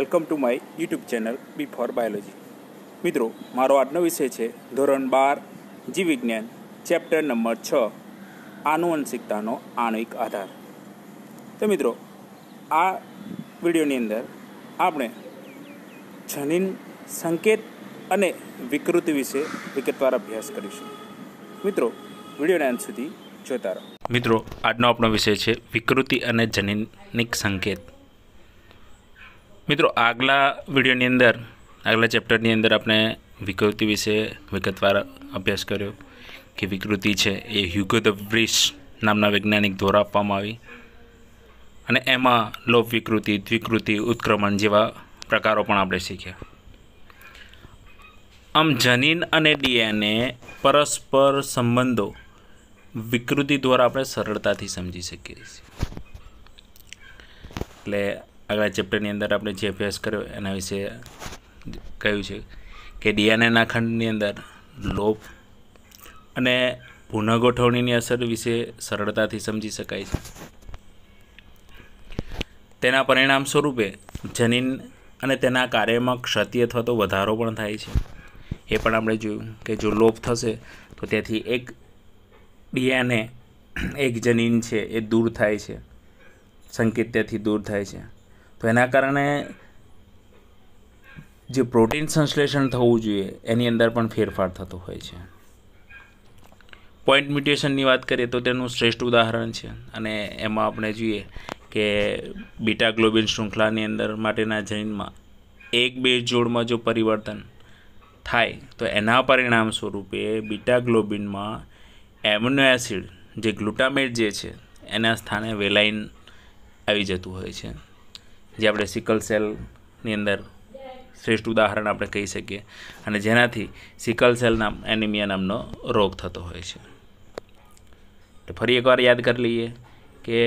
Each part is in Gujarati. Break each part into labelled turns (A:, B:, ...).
A: welcome to my YouTube channel B for biology મિત્રો મારો આજનો વિષય છે ધોરણ બાર જીવ વિજ્ઞાન ચેપ્ટર નંબર છ આનુવંશિકતાનો આણવિક આધાર તો મિત્રો આ વિડીયોની અંદર આપણે જનીન સંકેત અને વિકૃતિ વિશે વિગતવાર અભ્યાસ કરીશું મિત્રો વિડીયોના અંત સુધી જોતા રહો મિત્રો આજનો આપણો વિષય છે વિકૃતિ અને જનીનિક સંકેત મિત્રો આગલા વિડીયોની અંદર આગલા ચેપ્ટરની અંદર આપણે વિકૃતિ વિશે વિગતવાર અભ્યાસ કર્યો કે વિકૃતિ છે એ હ્યુગો ધ બ્રિસ નામના વૈજ્ઞાનિક દ્વારા આપવામાં આવી અને એમાં લોભ વિકૃતિ દ્વિકૃતિ ઉત્ક્રમણ જેવા પ્રકારો પણ આપણે શીખ્યા આમ જનીન અને ડીએનએ પરસ્પર સંબંધો વિકૃતિ દ્વારા આપણે સરળતાથી સમજી શકીએ છીએ એટલે આગલા ચેપ્ટરની અંદર આપણે જે અભ્યાસ કર્યો એના વિશે કહ્યું છે કે ડીએનએના ખંડની અંદર લોપ અને પુનઃગોઠવણીની અસર વિશે સરળતાથી સમજી શકાય છે તેના પરિણામ સ્વરૂપે જનીન અને તેના કાર્યમાં ક્ષતિ અથવા તો વધારો પણ થાય છે એ પણ આપણે જોયું કે જો લોપ થશે તો ત્યાંથી એક ડીએનએ એક જનીન છે એ દૂર થાય છે સંકેત ત્યાંથી દૂર થાય છે તો એના કારણે જે પ્રોટીન સંશ્લેષણ થવું જોઈએ એની અંદર પણ ફેરફાર થતો હોય છે પોઈન્ટ મ્યુટેશનની વાત કરીએ તો તેનું શ્રેષ્ઠ ઉદાહરણ છે અને એમાં આપણે જોઈએ કે બીટા ગ્લોબિન શૃંખલાની અંદર માટેના જૈનમાં એક બે જોડમાં જો પરિવર્તન થાય તો એના પરિણામ સ્વરૂપે બીટા ગ્લોબિનમાં એમિનો એસિડ જે ગ્લુટામેટ જે છે એના સ્થાને વેલાઇન આવી જતું હોય છે જે આપણે સિકલ સેલની અંદર શ્રેષ્ઠ ઉદાહરણ આપણે કહી શકીએ અને જેનાથી સિકલ સેલ નામ એનિમિયા નામનો રોગ થતો હોય છે તો ફરી એકવાર યાદ કરી લઈએ કે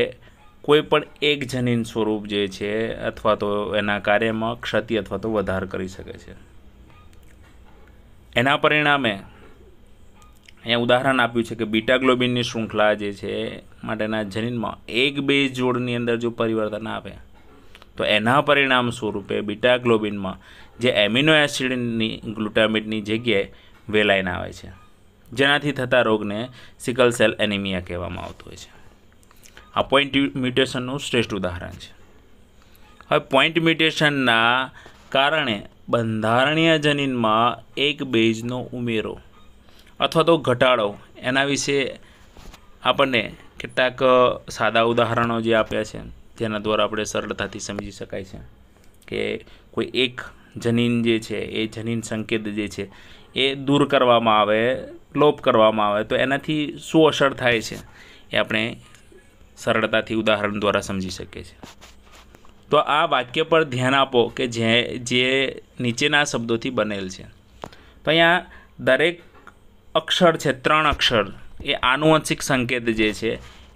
A: કોઈ પણ એક જનીન સ્વરૂપ જે છે અથવા તો એના કાર્યમાં ક્ષતિ અથવા તો વધાર કરી શકે છે એના પરિણામે અહીંયા ઉદાહરણ આપ્યું છે કે બીટાગ્લોબિનની શૃંખલા જે છે માટેના જનીનમાં એક બે જોડની અંદર જો પરિવર્તન આવે તો એના પરિણામ સ્વરૂપે બીટાગ્લોબિનમાં જે એમિનો એસિડની ગ્લુટામિટની જગ્યાએ વેલાઇન આવે છે જેનાથી થતા રોગને સિકલ સેલ એનિમિયા કહેવામાં આવતો હોય છે આ પોઈન્ટ મ્યુટેશનનું શ્રેષ્ઠ ઉદાહરણ છે હવે પોઈન્ટ મ્યુટેશનના કારણે બંધારણીય જનીનમાં એક બેઝનો ઉમેરો અથવા તો ઘટાડો એના વિશે આપણને કેટલાક સાદા ઉદાહરણો જે આપ્યા છે જેના દ્વારા આપણે સરળતાથી સમજી શકાય છે કે કોઈ એક જનીન જે છે એ જનીન સંકેત જે છે એ દૂર કરવામાં આવે લોપ કરવામાં આવે તો એનાથી શું અસર થાય છે એ આપણે સરળતાથી ઉદાહરણ દ્વારા સમજી શકીએ છીએ તો આ વાક્ય પર ધ્યાન આપો કે જે જે નીચેના શબ્દોથી બનેલ છે તો અહીંયા દરેક અક્ષર છે ત્રણ અક્ષર એ આનુવંશિક સંકેત જે છે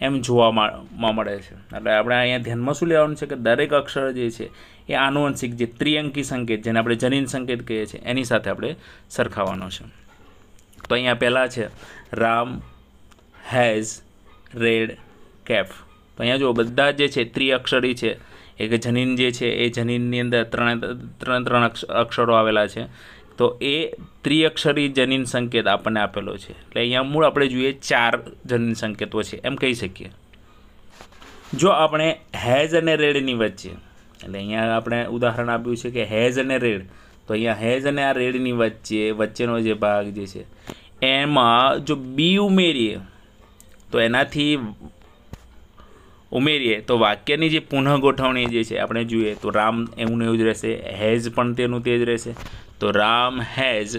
A: એમ જોવામાં મળે છે એટલે આપણે અહીંયા ધ્યાનમાં શું લેવાનું છે કે દરેક અક્ષર જે છે એ આનુવંશિક જે ત્રિઅંકી સંકેત જેને આપણે જનીન સંકેત કહીએ છીએ એની સાથે આપણે સરખાવાનો છે તો અહીંયા પહેલાં છે રામ હેઝ રેડ કેફ તો અહીંયા જો બધા જે છે ત્રિઅક્ષરી છે એક જનીન જે છે એ જનીનની અંદર ત્રણે ત્રણ ત્રણ અક્ષરો આવેલા છે તો એ ત્રિઅક્ષરી જનીન સંકેત આપણને આપેલો છે એટલે અહીંયા મૂળ આપણે જોઈએ ચાર જનીન સંકેતો છે એમ કહી શકીએ જો આપણે હેઝ અને રેડની વચ્ચે એટલે અહીંયા આપણે ઉદાહરણ આપ્યું છે કે હેઝ અને રેડ તો અહીંયા હેઝ અને આ રેડની વચ્ચે વચ્ચેનો જે ભાગ જે છે એમાં જો બી ઉમેરીએ તો એનાથી ઉમેરીએ તો વાક્યની જે પુનઃ ગોઠવણી જે છે આપણે જોઈએ તો રામ એવું એવું જ રહેશે હેઝ પણ તેનું તે જ રહેશે તો રામ હેઝ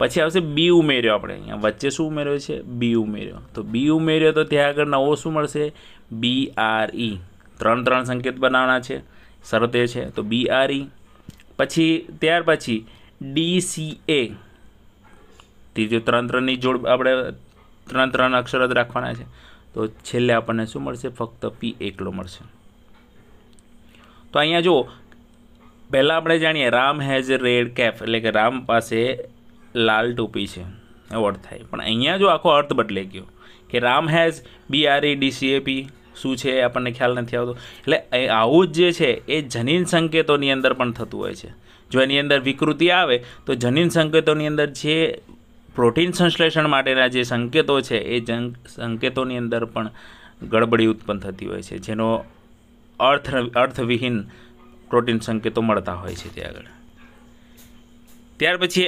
A: પછી આવશે બી ઉમેર્યો આપણે અહીંયા વચ્ચે શું ઉમેર્યો છે બી ઉમેર્યો તો બી ઉમેર્યો તો ત્યાં આગળ નવો શું મળશે બી આર ઈ ત્રણ ત્રણ સંકેત બનાવવાના છે શરતે છે તો બી આર ઈ પછી ત્યાર પછી ડી સી એ ત્રીજો ત્રણ ત્રણની જોડ આપણે ત્રણ ત્રણ અક્ષર જ રાખવાના છે તો છેલ્લે આપણને શું મળશે ફક્ત પી એકલો મળશે તો અહીંયા જો પહેલાં આપણે જાણીએ રામ હેઝ રેડ કેફ એટલે કે રામ પાસે લાલ ટોપી છે એવો અર્થ થાય પણ અહીંયા જો આખો અર્થ બદલાઈ ગયો કે Ram has B R E A P શું છે એ આપણને ખ્યાલ નથી આવતો એટલે આવું જ જે છે એ જનીન સંકેતોની અંદર પણ થતું હોય છે જો એની અંદર વિકૃતિ આવે તો જનીન સંકેતોની અંદર જે પ્રોટીન સંશ્લેષણ માટેના જે સંકેતો છે એ જંક સંકેતોની અંદર પણ ગડબડી ઉત્પન્ન થતી હોય છે જેનો અર્થ અર્થવિહીન પ્રોટીન સંકેતો મળતા હોય છે ત્યાં આગળ ત્યાર પછી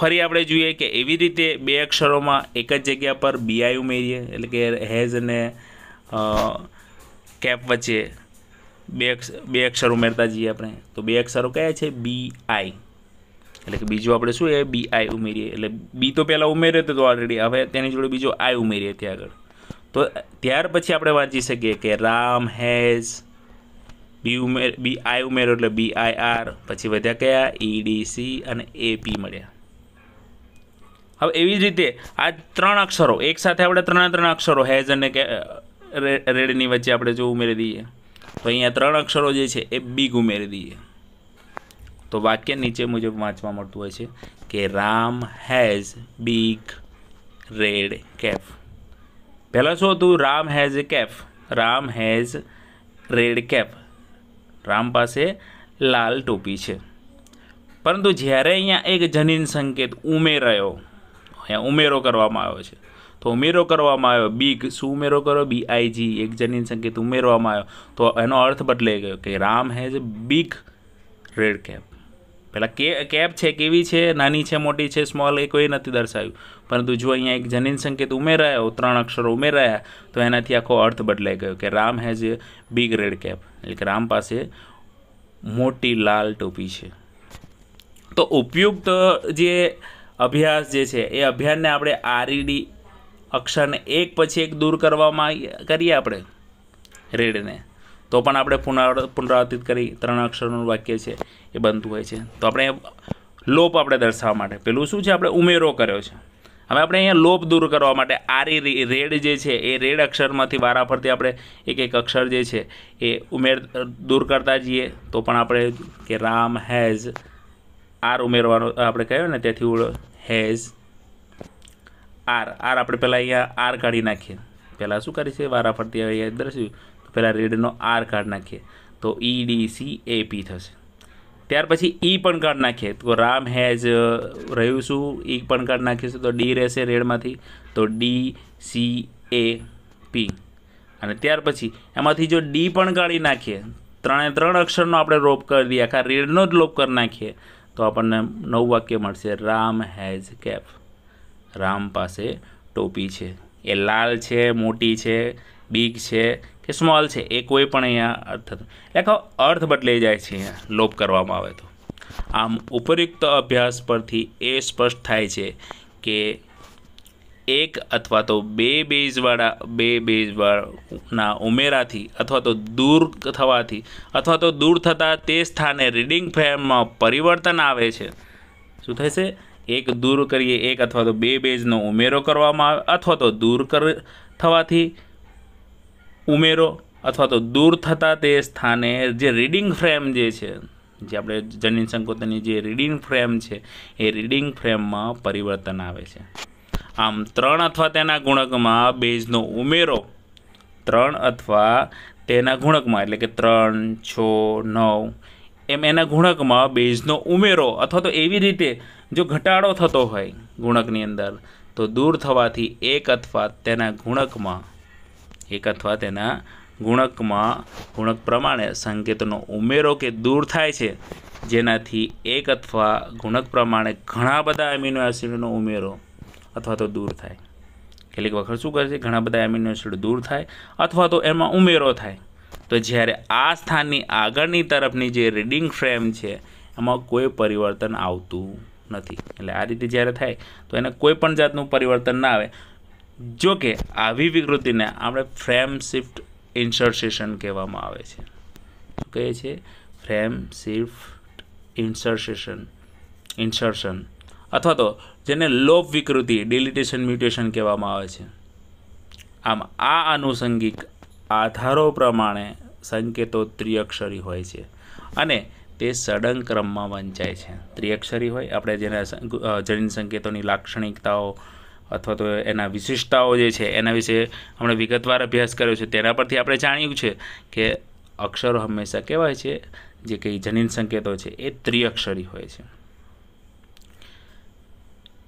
A: ફરી આપણે જોઈએ કે એવી રીતે બે અક્ષરોમાં એક જ જગ્યા પર બીઆઈ ઉમેરીએ એટલે કે હેઝ અને કેપ વચ્ચે બે અક્ષર બે અક્ષર ઉમેરતા જઈએ આપણે તો બે અક્ષરો કયા છે બી આઈ એટલે કે બીજું આપણે શું એ બી આઈ ઉમેરીએ એટલે બી તો પહેલાં ઉમેરે તો ઓલરેડી હવે તેની જોડે બીજો આઈ ઉમેરીએ ત્યાં આગળ તો ત્યાર પછી આપણે વાંચી શકીએ કે રામ હેઝ બી ઉમેર બી આઈ ઉમેરો એટલે બી આઈ આર પછી વધ્યા કયા ઈડીસી અને એપી મળ્યા હવે એવી જ રીતે આ ત્રણ અક્ષરો એક સાથે આપણે ત્રણ ત્રણ અક્ષરો હેઝ અને કે રેડની વચ્ચે આપણે જો ઉમેરી દઈએ તો અહીંયા ત્રણ અક્ષરો જે છે એ બિગ ઉમેરી દઈએ તો વાક્ય નીચે મુજબ વાંચવા મળતું હોય છે કે Ram has big red cap પહેલાં શું હતું Ram has a cap Ram has red cap Ram પાસે લાલ ટોપી છે પરંતુ જ્યારે અહીંયા એક જનીન સંકેત ઉમેરાયો અહીંયા ઉમેરો કરવામાં આવ્યો છે તો ઉમેરો કરવામાં આવ્યો બીક શું ઉમેરો કર્યો બી આઈ જી એક જનીન સંકેત ઉમેરવામાં આવ્યો તો એનો અર્થ બદલાઈ ગયો કે Ram has big red cap પહેલાં કે કેપ છે કેવી છે નાની છે મોટી છે સ્મોલ એ કોઈ નથી દર્શાવ્યું પરંતુ જો અહીંયા એક જનીન સંકેત ઉમેરાયો ત્રણ અક્ષરો ઉમેરાયા તો એનાથી આખો અર્થ બદલાઈ ગયો કે Ram has a big red cap એટલે કે રામ પાસે મોટી લાલ ટોપી છે તો ઉપયુક્ત જે અભ્યાસ જે છે એ અભ્યાસને આપણે આરઈડી અક્ષરને એક પછી એક દૂર કરવામાં કરીએ આપણે રેડને તો પણ આપણે પુનરાવર્ત પુનરાવર્તિત કરી ત્રણ અક્ષરોનું વાક્ય છે એ બનતું હોય છે તો આપણે લોપ આપણે દર્શાવવા માટે પેલું શું છે આપણે ઉમેરો કર્યો છે હવે આપણે અહીંયા લોપ દૂર કરવા માટે આરી રેડ જે છે એ રેડ અક્ષરમાંથી વારાફરતી આપણે એક એક અક્ષર જે છે એ ઉમેર દૂર કરતા જઈએ તો પણ આપણે કે રામ હેઝ આર ઉમેરવાનો આપણે કહ્યો ને તેથી હેઝ આર આર આપણે પહેલાં અહીંયા આર કાઢી નાખીએ પહેલાં શું કરી છે વારાફરતી અહીંયા દર્શાવ્યું પહેલાં રેડનો આર કાઢ નાખીએ તો ઈ ડી સી એ પી થશે ત્યાર પછી ઈ e પણ કાર્ડ નાખીએ તો રામ હેઝ રહ્યું શું ઈ e પણ કાઢ નાખીશું તો ડી રહેશે રેડમાંથી તો ડી સી એ પી અને ત્યાર પછી એમાંથી જો ડી પણ કાઢી નાખીએ ત્રણે ત્રણ અક્ષરનો આપણે રોપ કરી દઈએ આખા રેડનો જ લોપ કરી નાખીએ તો આપણને નવું વાક્ય મળશે રામ હેઝ કેપ રામ પાસે ટોપી છે એ લાલ છે મોટી છે બીક છે એ સ્મોલ છે એ કોઈ પણ અહીંયા અર્થ થતો એટલે અર્થ બદલાઈ જાય છે અહીંયા લોપ કરવામાં આવે તો આમ ઉપયુક્ત અભ્યાસ પરથી એ સ્પષ્ટ થાય છે કે એક અથવા તો બે બેઝવાળા બે બેઝવાળાના ઉમેરાથી અથવા તો દૂર થવાથી અથવા તો દૂર થતાં તે સ્થાને રીડિંગ ફ્રેમમાં પરિવર્તન આવે છે શું થાય છે એક દૂર કરીએ એક અથવા તો બે બેઝનો ઉમેરો કરવામાં આવે અથવા તો દૂર કર થવાથી ઉમેરો અથવા તો દૂર થતાં તે સ્થાને જે રીડિંગ ફ્રેમ જે છે જે આપણે જનીન સંકોતનની જે રીડિંગ ફ્રેમ છે એ રીડિંગ ફ્રેમમાં પરિવર્તન આવે છે આમ ત્રણ અથવા તેના ગુણકમાં બેઝનો ઉમેરો ત્રણ અથવા તેના ગુણકમાં એટલે કે ત્રણ છ નવ એમ એના ગુણકમાં બેઝનો ઉમેરો અથવા તો એવી રીતે જો ઘટાડો થતો હોય ગુણકની અંદર તો દૂર થવાથી એક અથવા તેના ગુણકમાં એક અથવા તેના ગુણકમાં ગુણક પ્રમાણે સંકેતનો ઉમેરો કે દૂર થાય છે જેનાથી એક અથવા ગુણક પ્રમાણે ઘણા બધા એમિનો એસિડનો ઉમેરો અથવા તો દૂર થાય કેટલીક વખત શું કરે છે ઘણા બધા એમિનો એસિડ દૂર થાય અથવા તો એમાં ઉમેરો થાય તો જ્યારે આ સ્થાનની આગળની તરફની જે રીડિંગ ફ્રેમ છે એમાં કોઈ પરિવર્તન આવતું નથી એટલે આ રીતે જ્યારે થાય તો એને કોઈ પણ જાતનું પરિવર્તન ના આવે જો કે આવી વિકૃતિને આપણે ફ્રેમ શિફ્ટ ઇન્સર્સેશન કહેવામાં આવે છે શું કહે છે ફ્રેમ શિફ્ટ ઇન્સર્સેશન ઇન્સર્શન અથવા તો જેને લોપ વિકૃતિ ડિલિટેશન મ્યુટેશન કહેવામાં આવે છે આમ આ આનુષંગિક આધારો પ્રમાણે સંકેતો ત્રિઅક્ષરી હોય છે અને તે સડંગ ક્રમમાં વંચાય છે ત્રિઅક્ષરી હોય આપણે જેને જૈન સંકેતોની લાક્ષણિકતાઓ અથવા તો એના વિશિષ્ટતાઓ જે છે એના વિશે આપણે વિગતવાર અભ્યાસ કર્યો છે તેના પરથી આપણે જાણ્યું છે કે અક્ષરો હંમેશા કહેવાય છે જે કંઈ જનીન સંકેતો છે એ ત્રિઅક્ષરી હોય છે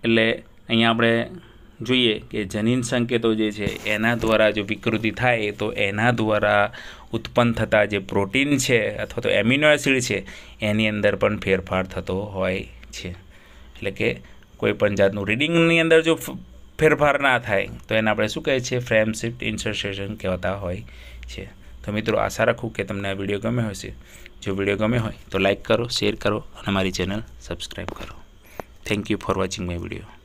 A: એટલે અહીંયા આપણે જોઈએ કે જનીન સંકેતો જે છે એના દ્વારા જો વિકૃતિ થાય તો એના દ્વારા ઉત્પન્ન થતા જે પ્રોટીન છે અથવા તો એમિનો એસિડ છે એની અંદર પણ ફેરફાર થતો હોય છે એટલે કે કોઈપણ જાતનું રીડિંગની અંદર જો ફેરફાર ના થાય તો એને આપણે શું કહે છે ફ્રેમ શિફ્ટ ઇન્સર્શન કહેવાતા હોય છે તો મિત્રો આશા રાખું કે તમને આ વિડીયો ગમે હશે જો વિડીયો ગમે હોય તો લાઇક કરો શેર કરો અને મારી ચેનલ સબસ્ક્રાઈબ કરો thank you for watching my video